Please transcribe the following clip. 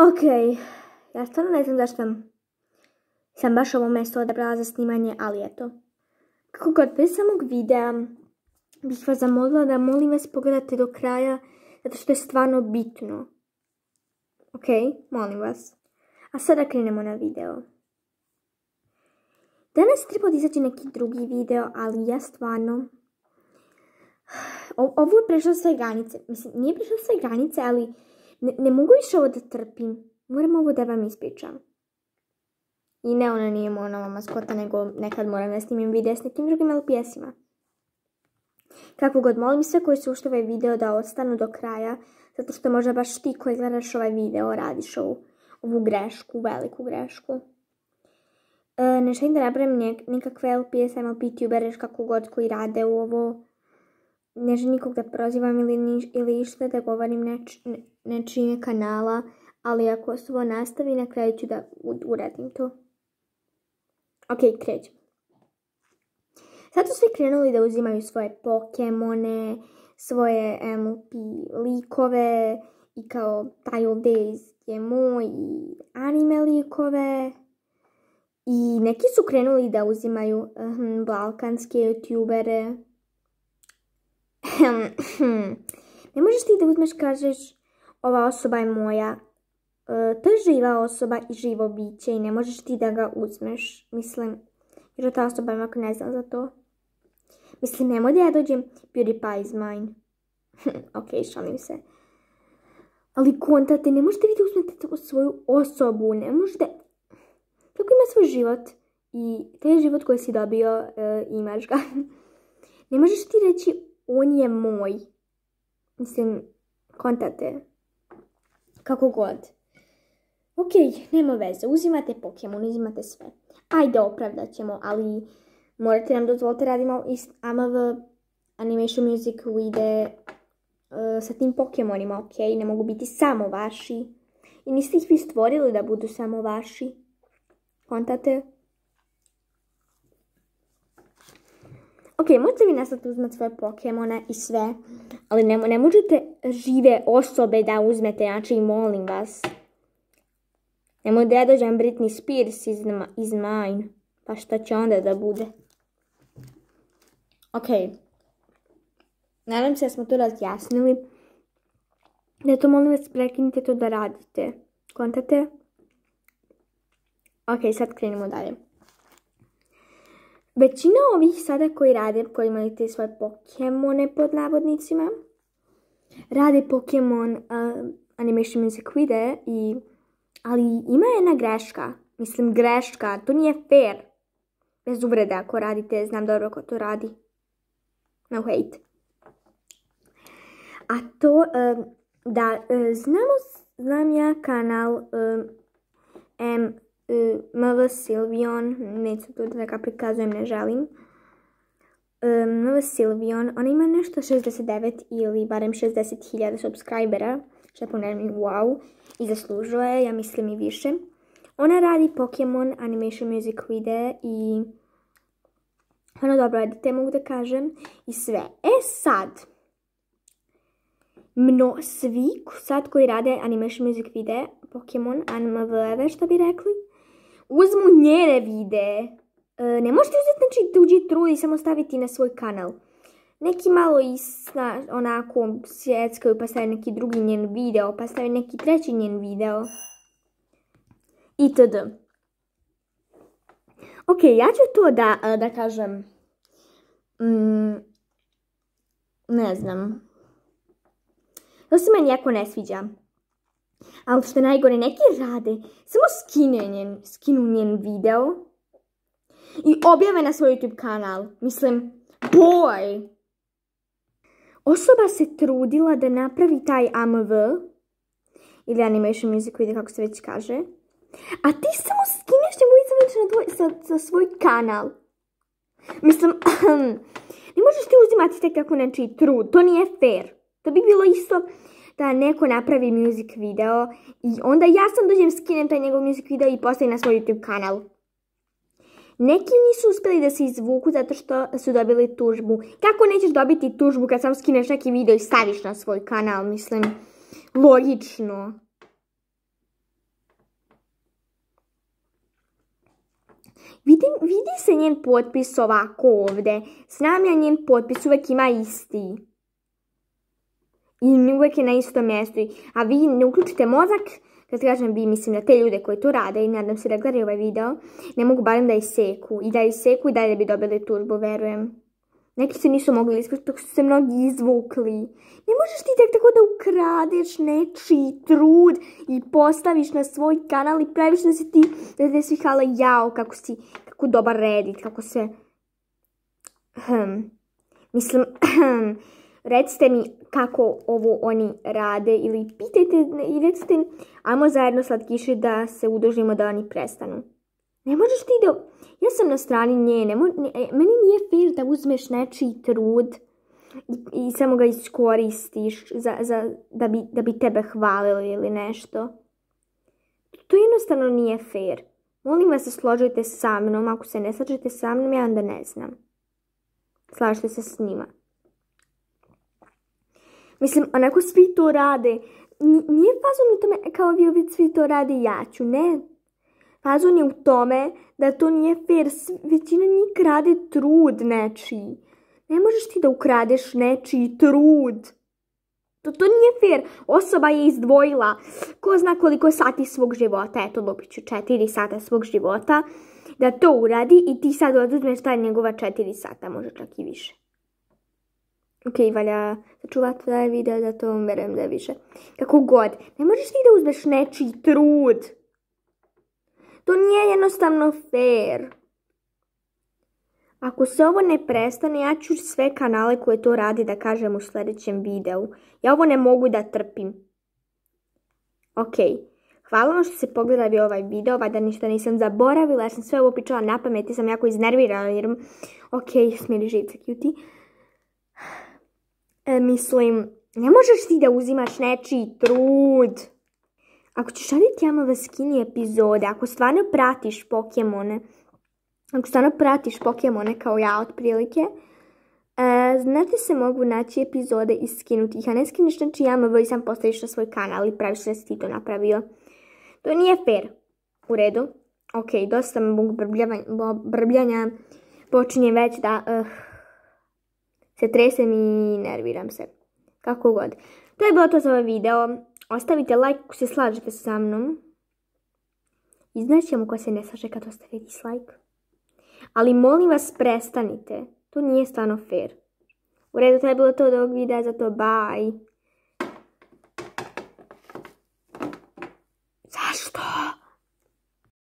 Ok, ja stvarno ne znam zašto sam, sam baš ovo mesto odabrala za snimanje, ali eto. Kako god, bez samog videa bih vas zamolila da molim vas pogledate do kraja, zato što je stvarno bitno. Ok, molim vas. A sada krenemo na video. Danas je neki drugi video, ali ja stvarno... ovo je prešlo sve granice. Mislim, nije prešlo sve granice, ali ne, ne mogu više ovo da trpim. Moram ovo da vam ispričam. I ne, ona nije monova maskota, nego nekad moram da snimim video s nekim drugim LPS-ima. Kako god, molim sve koji su ušli ovaj video da ostanu do kraja, zato što možda baš ti koji gledaš ovaj video radiš ovu, ovu grešku, veliku grešku. E, ne želim da napravim nikakve LPS, MLP, bereš kako god koji rade u ovo ne želim nikog da prozivam ili, niš, ili išta da govorim neč, kanala, ali ako se ovo nastavi, na kraju ću da uradim to. Ok, krećem. Sad su svi krenuli da uzimaju svoje Pokemone, svoje MLP likove i kao taj ovdje iz i anime likove. I neki su krenuli da uzimaju hm, balkanske youtubere. ne možeš ti da uzmeš kažeš ova osoba je moja. E, to je živa osoba i živo biće i ne možeš ti da ga uzmeš. Mislim, jer ta osoba je ne zna za to. Mislim, nemoj da ja dođem PewDiePie is mine. ok, šalim se. Ali kontate, ne možete vi da uzmete svoju osobu, ne možete... Tako ima svoj život i taj život koji si dobio, e, i imaš ga. ne možeš ti reći on je moj. Mislim, kontate. Kako god. Ok, nema veze, uzimate Pokemon, uzimate sve. Ajde, opravdat ćemo, ali morate nam dozvoliti radimo iz AMV Animation Music u ide e, sa tim Pokemonima, ok? Ne mogu biti samo vaši. I niste ih vi stvorili da budu samo vaši. Kontate? Ok, možete vi nastaviti uzmati svoje Pokemona i sve, ali ne, možete žive osobe da uzmete, znači molim vas. Nemoj da ja dođem Britney Spears iz, iz mine, pa šta će onda da bude? Ok, nadam se da smo to razjasnili. Da to molim vas prekinite to da radite. Kontate? Ok, sad krenimo dalje. Većina ovih sada koji rade, koji imaju te svoje Pokemone pod navodnicima, rade Pokemon Animation Music Video i... Ali ima jedna greška. Mislim, greška. To nije fair. Bez uvrede ako radite. Znam dobro ko to radi. No hate. A to... E, da, e, znamo... Znam ja kanal... E, E, Mala Silvion, neću tu da prikazujem, ne želim. E, Mala Silvion, ona ima nešto 69 ili barem 60.000 subscribera, što je wow, i zaslužuje, ja mislim i više. Ona radi Pokemon animation music Video i ona dobro te mogu da kažem, i sve. E sad, mno, svi sad koji rade animation music videe, Pokemon, anime što bi rekli, uzmu njene vide, e, ne možete uzeti znači tuđi trud i samo staviti na svoj kanal. Neki malo isna, onako sjeckaju pa stavaju neki drugi njen video, pa stavi neki treći njen video. i Itd. Ok, ja ću to da, e, da kažem. Mm, ne znam. To se meni jako ne sviđa. Ali što najgore, neki rade samo skinu njen, video i objave na svoj YouTube kanal. Mislim, boj! Osoba se trudila da napravi taj AMV, ili animation music video, kako se već kaže, a ti samo skineš već na sa, svoj kanal. Mislim, ne možeš ti uzimati tek tako nečiji trud, to nije fair. To bi bilo isto da neko napravi music video i onda ja sam dođem skinem taj njegov music video i postavim na svoj YouTube kanal. Neki nisu uspjeli da se izvuku zato što su dobili tužbu. Kako nećeš dobiti tužbu kad sam skineš neki video i staviš na svoj kanal, mislim. Logično. Vidim, vidi se njen potpis ovako ovdje. Znam ja njen potpis, uvek ima isti i uvijek je na istom mjestu. A vi ne uključite mozak, kad kažem vi, mislim na te ljude koji to rade i nadam se da gledaju ovaj video, ne mogu barem da iseku. I da iseku i dalje bi dobili turbo, verujem. Neki se nisu mogli iskušati, tako su se mnogi izvukli. Ne možeš ti tek tako da ukradeš nečiji trud i postaviš na svoj kanal i praviš da se ti, da te svi hala jao, kako si, kako dobar redit, kako se... Hm, mislim, recite mi kako ovo oni rade ili pitajte i recite amo ajmo zajedno slatkiši da se udržimo da oni prestanu. Ne možeš ti da... Ja sam na strani nje, e, meni nije fair da uzmeš nečiji trud i, samo ga iskoristiš za, za, da, bi, da bi tebe hvalili ili nešto. To jednostavno nije fair. Molim vas se složite sa mnom, ako se ne slažete sa mnom, ja onda ne znam. Slažite se s njima. Mislim, onako svi to rade. Nije fazon u tome kao vi svi to rade ja ću, ne. Fazon je u tome da to nije fair. Većina njih krade trud nečiji. Ne možeš ti da ukradeš nečiji trud. To, to nije fair. Osoba je izdvojila ko zna koliko sati svog života. Eto, dobit ću četiri sata svog života da to uradi i ti sad oduzmeš ta njegova četiri sata, može čak i više ok, valja sačuvati taj video, zato verujem da više. Kako god, ne možeš ti da uzmeš nečiji trud. To nije jednostavno fair. Ako se ovo ne prestane, ja ću sve kanale koje to radi da kažem u sljedećem videu. Ja ovo ne mogu da trpim. Ok, hvala vam što ste pogledali ovaj video, vada ništa nisam zaboravila, ja sam sve ovo pičala na pamet, sam jako iznervirala jer... Ok, smiri živce, cutie. E, mislim, ne možeš ti da uzimaš nečiji trud. Ako ćeš raditi Amava Skinny epizode, ako stvarno pratiš Pokemone, ako stvarno pratiš Pokemone kao ja otprilike, e, znate se mogu naći epizode i skinuti ih, a ne skineš znači i sam postaviš na svoj kanal i praviš da si ti to napravio. To nije fair. U redu. Ok, dosta mog brbljanja, brbljanja počinje već da... Eh, se tresem i nerviram se. Kako god. To je bilo to za ovaj video. Ostavite like ako se slažete sa mnom. I znaćemo ko se ne slaže kad ostavite dislike. Ali molim vas prestanite. To nije stvarno fair. U redu, to je bilo to od ovog videa, zato bye!